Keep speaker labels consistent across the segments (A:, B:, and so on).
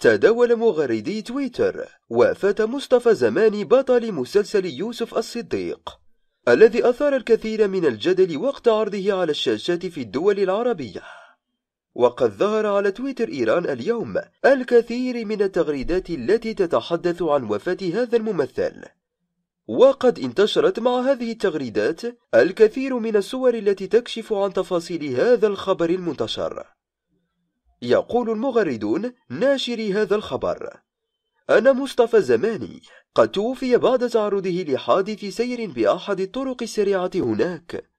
A: تداول مغردي تويتر وفاة مصطفى زماني بطل مسلسل يوسف الصديق الذي أثار الكثير من الجدل وقت عرضه على الشاشات في الدول العربية وقد ظهر على تويتر إيران اليوم الكثير من التغريدات التي تتحدث عن وفاة هذا الممثل وقد انتشرت مع هذه التغريدات الكثير من الصور التي تكشف عن تفاصيل هذا الخبر المنتشر يقول المغردون ناشري هذا الخبر أن مصطفى زماني قد توفي بعد تعرضه لحادث سير بأحد الطرق السريعة هناك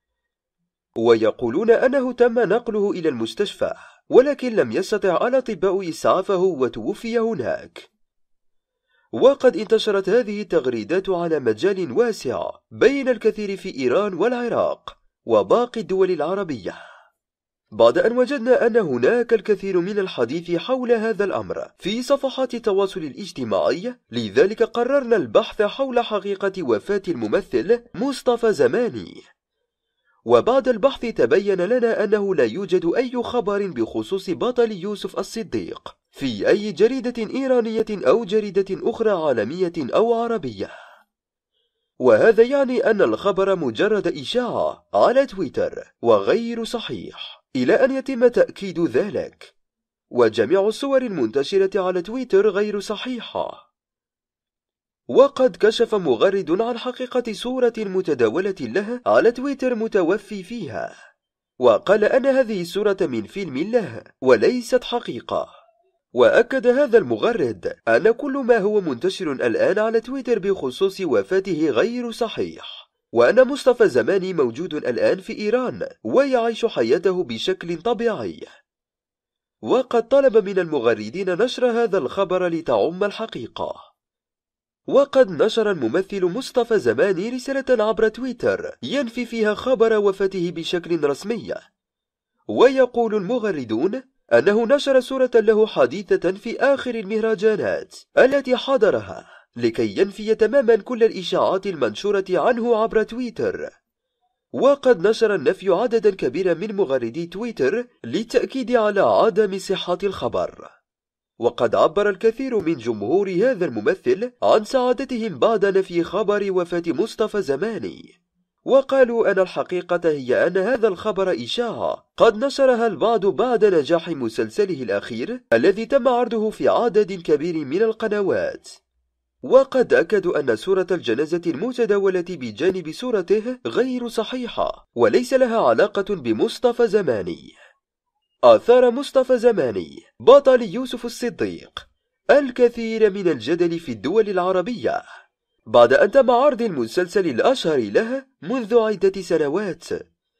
A: ويقولون أنه تم نقله إلى المستشفى ولكن لم يستطع الأطباء إسعافه وتوفي هناك وقد انتشرت هذه التغريدات على مجال واسع بين الكثير في إيران والعراق وباقي الدول العربية بعد أن وجدنا أن هناك الكثير من الحديث حول هذا الأمر في صفحات التواصل الاجتماعي لذلك قررنا البحث حول حقيقة وفاة الممثل مصطفى زماني وبعد البحث تبين لنا أنه لا يوجد أي خبر بخصوص بطل يوسف الصديق في أي جريدة إيرانية أو جريدة أخرى عالمية أو عربية وهذا يعني أن الخبر مجرد إشاعة على تويتر وغير صحيح إلى أن يتم تأكيد ذلك وجميع الصور المنتشرة على تويتر غير صحيحة وقد كشف مغرد عن حقيقة صورة متداولة له على تويتر متوفي فيها وقال أن هذه الصورة من فيلم له وليست حقيقة وأكد هذا المغرد أن كل ما هو منتشر الآن على تويتر بخصوص وفاته غير صحيح وأن مصطفى زماني موجود الآن في إيران ويعيش حياته بشكل طبيعي وقد طلب من المغردين نشر هذا الخبر لتعم الحقيقة وقد نشر الممثل مصطفى زماني رسالة عبر تويتر ينفي فيها خبر وفاته بشكل رسمي ويقول المغردون أنه نشر صورة له حديثة في آخر المهرجانات التي حضرها لكي ينفي تماما كل الإشاعات المنشورة عنه عبر تويتر وقد نشر النفي عددا كبيرا من مغردي تويتر للتأكيد على عدم صحة الخبر وقد عبر الكثير من جمهور هذا الممثل عن سعادتهم بعد نفي خبر وفاة مصطفى زماني وقالوا أن الحقيقة هي أن هذا الخبر إشاعة قد نشرها البعض بعد نجاح مسلسله الأخير الذي تم عرضه في عدد كبير من القنوات وقد أكدوا أن صورة الجنازة المتداولة بجانب صورته غير صحيحة وليس لها علاقة بمصطفى زماني أثار مصطفى زماني بطل يوسف الصديق الكثير من الجدل في الدول العربية بعد أن تم عرض المسلسل الأشهر له منذ عدة سنوات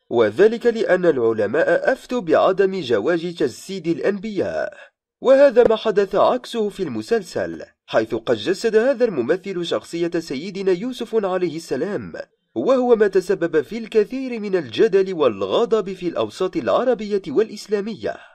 A: وذلك لأن العلماء أفتوا بعدم جواز تجسيد الأنبياء وهذا ما حدث عكسه في المسلسل حيث قد جسد هذا الممثل شخصية سيدنا يوسف عليه السلام وهو ما تسبب في الكثير من الجدل والغضب في الأوساط العربية والإسلامية